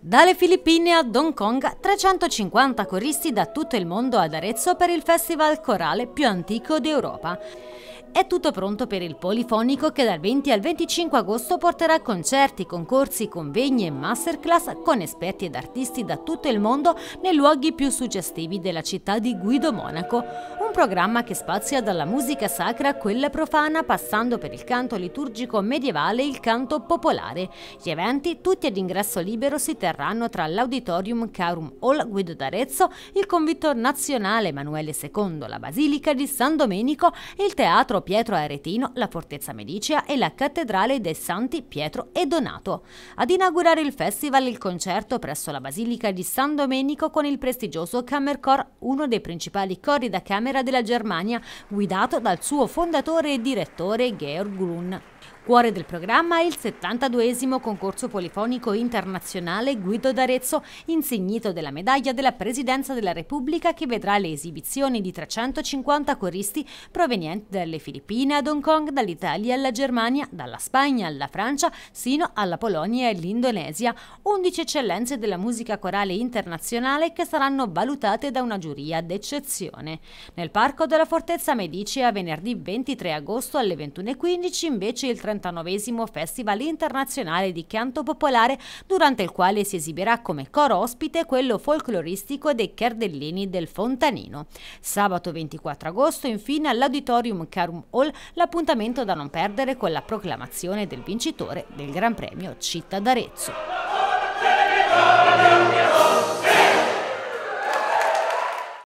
Dalle Filippine a Hong Kong, 350 coristi da tutto il mondo ad Arezzo per il festival corale più antico d'Europa. È tutto pronto per il Polifonico che dal 20 al 25 agosto porterà concerti, concorsi, convegni e masterclass con esperti ed artisti da tutto il mondo nei luoghi più suggestivi della città di Guido Monaco. Un programma che spazia dalla musica sacra a quella profana passando per il canto liturgico medievale e il canto popolare. Gli eventi, tutti ad ingresso libero, si terranno tra l'Auditorium Carum Hall Guido d'Arezzo, il Convitto Nazionale Emanuele II, la Basilica di San Domenico e il Teatro Sant'Oro Pietro Aretino, la Fortezza Medicea e la Cattedrale dei Santi Pietro e Donato. Ad inaugurare il festival il concerto presso la Basilica di San Domenico con il prestigioso Kammerchor, uno dei principali cori da camera della Germania, guidato dal suo fondatore e direttore Georg Grun. Cuore del programma è il 72 concorso polifonico internazionale Guido d'Arezzo, insignito della medaglia della Presidenza della Repubblica che vedrà le esibizioni di 350 coristi provenienti dalle Filippine ad Hong Kong, dall'Italia alla Germania, dalla Spagna alla Francia, sino alla Polonia e l'Indonesia, 11 eccellenze della musica corale internazionale che saranno valutate da una giuria d'eccezione. Nel parco della Fortezza a venerdì 23 agosto alle 21.15 invece il 30 79 Festival Internazionale di Canto Popolare, durante il quale si esibirà come coro ospite quello folcloristico dei Cardellini del Fontanino. Sabato 24 agosto, infine, all'Auditorium Carum Hall, l'appuntamento da non perdere con la proclamazione del vincitore del Gran Premio Città d'Arezzo.